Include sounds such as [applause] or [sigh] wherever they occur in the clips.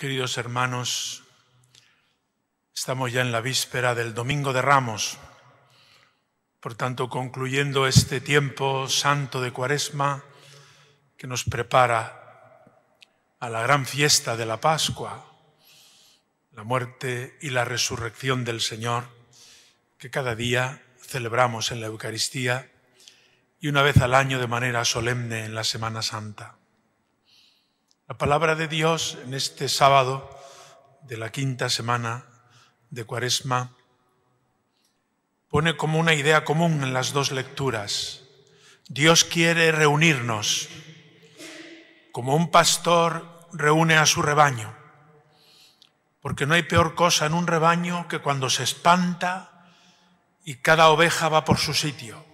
Queridos hermanos, estamos ya en la víspera del Domingo de Ramos, por tanto concluyendo este tiempo santo de Cuaresma que nos prepara a la gran fiesta de la Pascua, la muerte y la resurrección del Señor, que cada día celebramos en la Eucaristía y una vez al año de manera solemne en la Semana Santa. La palabra de Dios en este sábado de la quinta semana de Cuaresma pone como una idea común en las dos lecturas. Dios quiere reunirnos, como un pastor reúne a su rebaño, porque no hay peor cosa en un rebaño que cuando se espanta y cada oveja va por su sitio.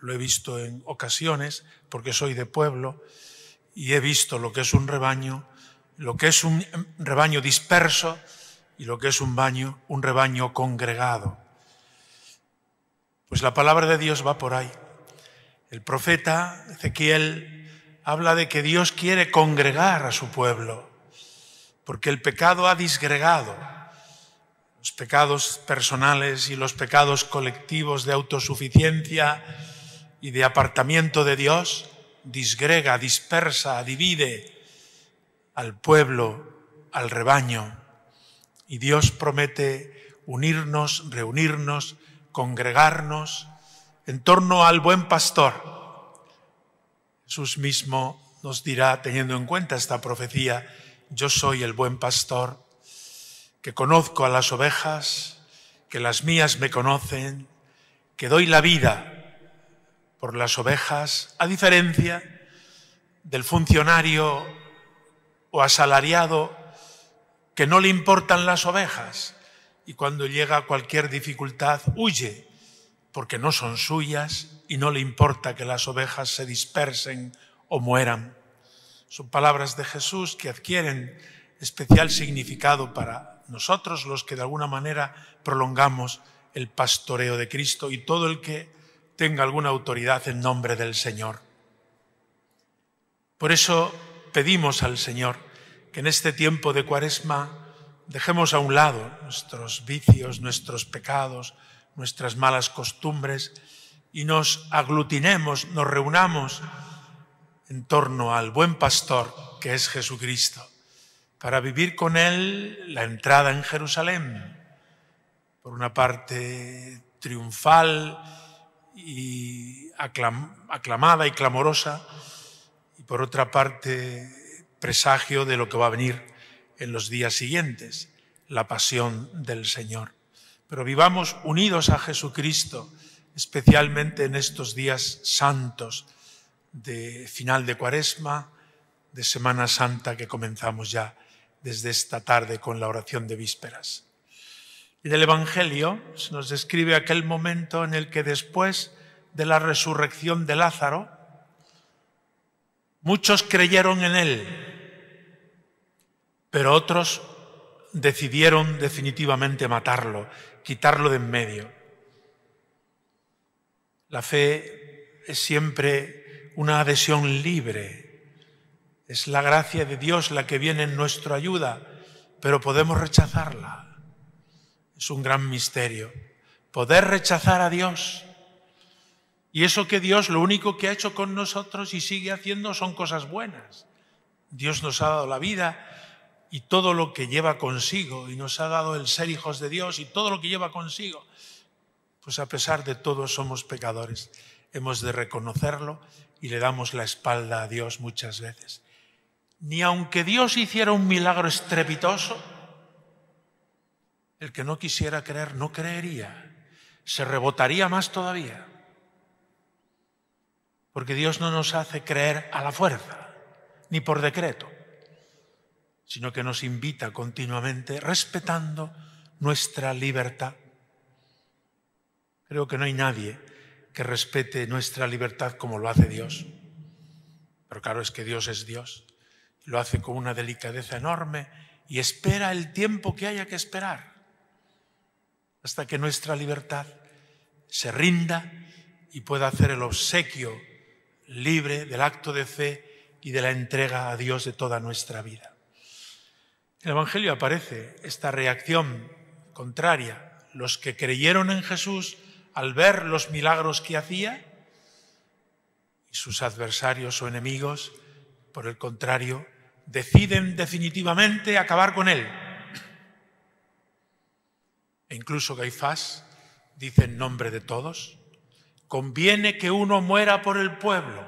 Lo he visto en ocasiones, porque soy de pueblo, y he visto lo que es un rebaño, lo que es un rebaño disperso y lo que es un, baño, un rebaño congregado. Pues la palabra de Dios va por ahí. El profeta Ezequiel habla de que Dios quiere congregar a su pueblo, porque el pecado ha disgregado los pecados personales y los pecados colectivos de autosuficiencia y de apartamiento de Dios disgrega, dispersa, divide al pueblo, al rebaño. Y Dios promete unirnos, reunirnos, congregarnos en torno al buen pastor. Jesús mismo nos dirá, teniendo en cuenta esta profecía, yo soy el buen pastor, que conozco a las ovejas, que las mías me conocen, que doy la vida por las ovejas, a diferencia del funcionario o asalariado que no le importan las ovejas y cuando llega cualquier dificultad huye porque no son suyas y no le importa que las ovejas se dispersen o mueran. Son palabras de Jesús que adquieren especial significado para nosotros los que de alguna manera prolongamos el pastoreo de Cristo y todo el que tenga alguna autoridad en nombre del Señor. Por eso pedimos al Señor que en este tiempo de cuaresma dejemos a un lado nuestros vicios, nuestros pecados, nuestras malas costumbres y nos aglutinemos, nos reunamos en torno al buen pastor que es Jesucristo, para vivir con él la entrada en Jerusalén, por una parte triunfal, y aclamada y clamorosa, y por otra parte presagio de lo que va a venir en los días siguientes, la pasión del Señor. Pero vivamos unidos a Jesucristo, especialmente en estos días santos de final de Cuaresma, de Semana Santa que comenzamos ya desde esta tarde con la oración de vísperas. Y del Evangelio se nos describe aquel momento en el que después de la resurrección de Lázaro, muchos creyeron en él, pero otros decidieron definitivamente matarlo, quitarlo de en medio. La fe es siempre una adhesión libre, es la gracia de Dios la que viene en nuestra ayuda, pero podemos rechazarla. Es un gran misterio. Poder rechazar a Dios. Y eso que Dios lo único que ha hecho con nosotros y sigue haciendo son cosas buenas. Dios nos ha dado la vida y todo lo que lleva consigo, y nos ha dado el ser hijos de Dios y todo lo que lleva consigo. Pues a pesar de todo somos pecadores. Hemos de reconocerlo y le damos la espalda a Dios muchas veces. Ni aunque Dios hiciera un milagro estrepitoso, el que no quisiera creer no creería, se rebotaría más todavía. Porque Dios no nos hace creer a la fuerza, ni por decreto, sino que nos invita continuamente respetando nuestra libertad. Creo que no hay nadie que respete nuestra libertad como lo hace Dios. Pero claro, es que Dios es Dios. Lo hace con una delicadeza enorme y espera el tiempo que haya que esperar hasta que nuestra libertad se rinda y pueda hacer el obsequio libre del acto de fe y de la entrega a Dios de toda nuestra vida. En el Evangelio aparece esta reacción contraria. Los que creyeron en Jesús al ver los milagros que hacía y sus adversarios o enemigos, por el contrario, deciden definitivamente acabar con él e incluso Gaifás dice en nombre de todos, conviene que uno muera por el pueblo.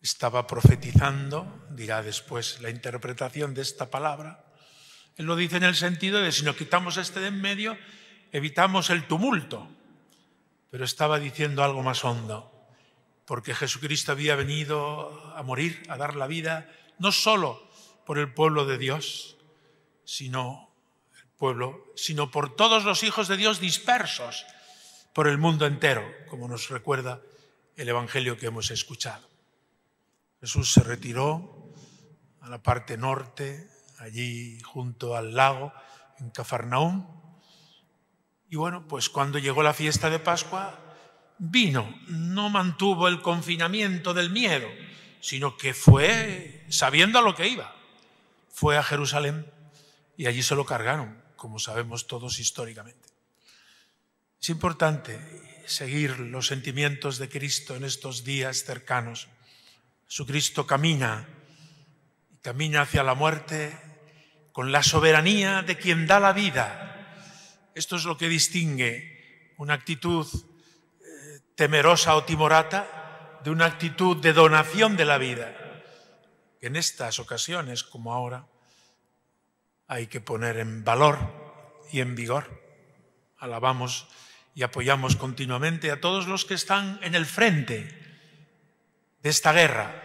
Estaba profetizando, dirá después la interpretación de esta palabra. Él lo dice en el sentido de si nos quitamos este de en medio, evitamos el tumulto. Pero estaba diciendo algo más hondo, porque Jesucristo había venido a morir, a dar la vida, no solo por el pueblo de Dios, sino pueblo, sino por todos los hijos de Dios dispersos por el mundo entero, como nos recuerda el Evangelio que hemos escuchado. Jesús se retiró a la parte norte, allí junto al lago, en Cafarnaúm. Y bueno, pues cuando llegó la fiesta de Pascua, vino, no mantuvo el confinamiento del miedo, sino que fue sabiendo a lo que iba. Fue a Jerusalén y allí se lo cargaron como sabemos todos históricamente. Es importante seguir los sentimientos de Cristo en estos días cercanos. Su Cristo camina, camina hacia la muerte con la soberanía de quien da la vida. Esto es lo que distingue una actitud eh, temerosa o timorata de una actitud de donación de la vida. En estas ocasiones, como ahora, hay que poner en valor y en vigor. Alabamos y apoyamos continuamente a todos los que están en el frente de esta guerra,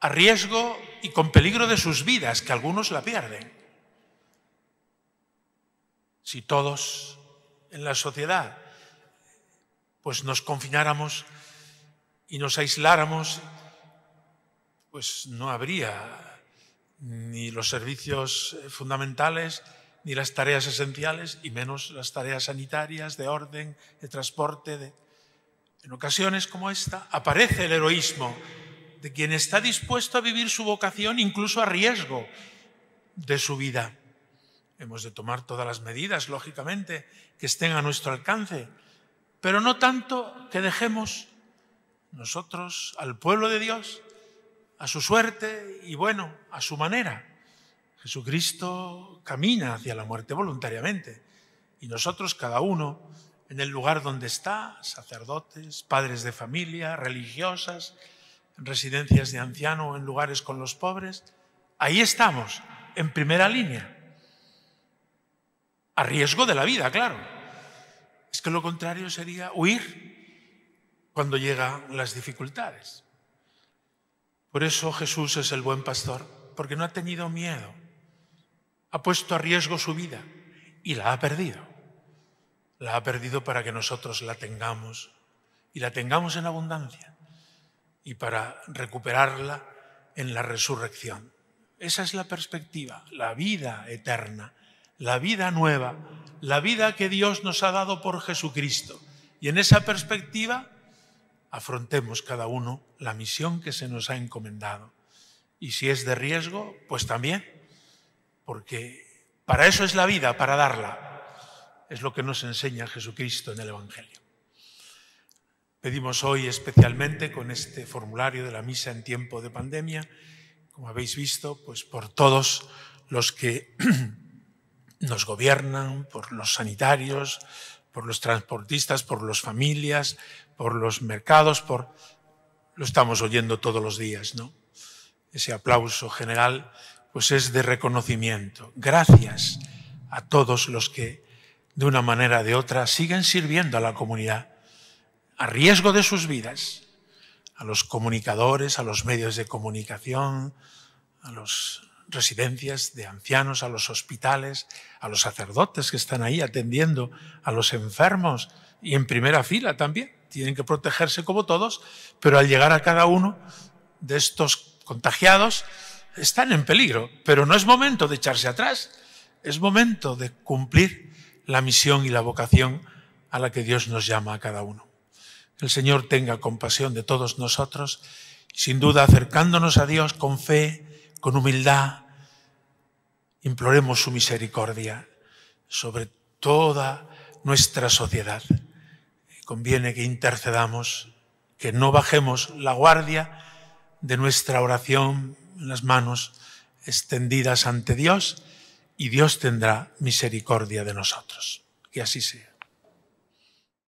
a riesgo y con peligro de sus vidas, que algunos la pierden. Si todos en la sociedad pues nos confináramos y nos aisláramos, pues no habría ni los servicios eh, fundamentales, ni las tareas esenciales, y menos las tareas sanitarias, de orden, de transporte. En ocasiones como esta aparece el heroísmo de quien está dispuesto a vivir su vocación incluso a riesgo de su vida. Hemos de tomar todas las medidas, lógicamente, que estén a nuestro alcance, pero no tanto que dejemos nosotros al pueblo de Dios a su suerte y bueno, a su manera. Jesucristo camina hacia la muerte voluntariamente y nosotros cada uno en el lugar donde está, sacerdotes, padres de familia, religiosas, residencias de anciano, en lugares con los pobres, ahí estamos, en primera línea, a riesgo de la vida, claro. Es que lo contrario sería huir cuando llegan las dificultades. Por eso Jesús es el buen pastor, porque no ha tenido miedo. Ha puesto a riesgo su vida y la ha perdido. La ha perdido para que nosotros la tengamos y la tengamos en abundancia y para recuperarla en la resurrección. Esa es la perspectiva, la vida eterna, la vida nueva, la vida que Dios nos ha dado por Jesucristo. Y en esa perspectiva afrontemos cada uno la misión que se nos ha encomendado. Y si es de riesgo, pues también, porque para eso es la vida, para darla. Es lo que nos enseña Jesucristo en el Evangelio. Pedimos hoy especialmente con este formulario de la misa en tiempo de pandemia, como habéis visto, pues por todos los que [clears throat] nos gobiernan, por los sanitarios, por los transportistas, por las familias, por los mercados, por... Lo estamos oyendo todos los días, ¿no? Ese aplauso general, pues es de reconocimiento. Gracias a todos los que, de una manera o de otra, siguen sirviendo a la comunidad, a riesgo de sus vidas, a los comunicadores, a los medios de comunicación, a los residencias de ancianos, a los hospitales, a los sacerdotes que están ahí atendiendo a los enfermos y en primera fila también. Tienen que protegerse como todos, pero al llegar a cada uno de estos contagiados están en peligro. Pero no es momento de echarse atrás, es momento de cumplir la misión y la vocación a la que Dios nos llama a cada uno. el Señor tenga compasión de todos nosotros, sin duda acercándonos a Dios con fe, con humildad, imploremos su misericordia sobre toda nuestra sociedad. Conviene que intercedamos, que no bajemos la guardia de nuestra oración, en las manos extendidas ante Dios, y Dios tendrá misericordia de nosotros. Que así sea.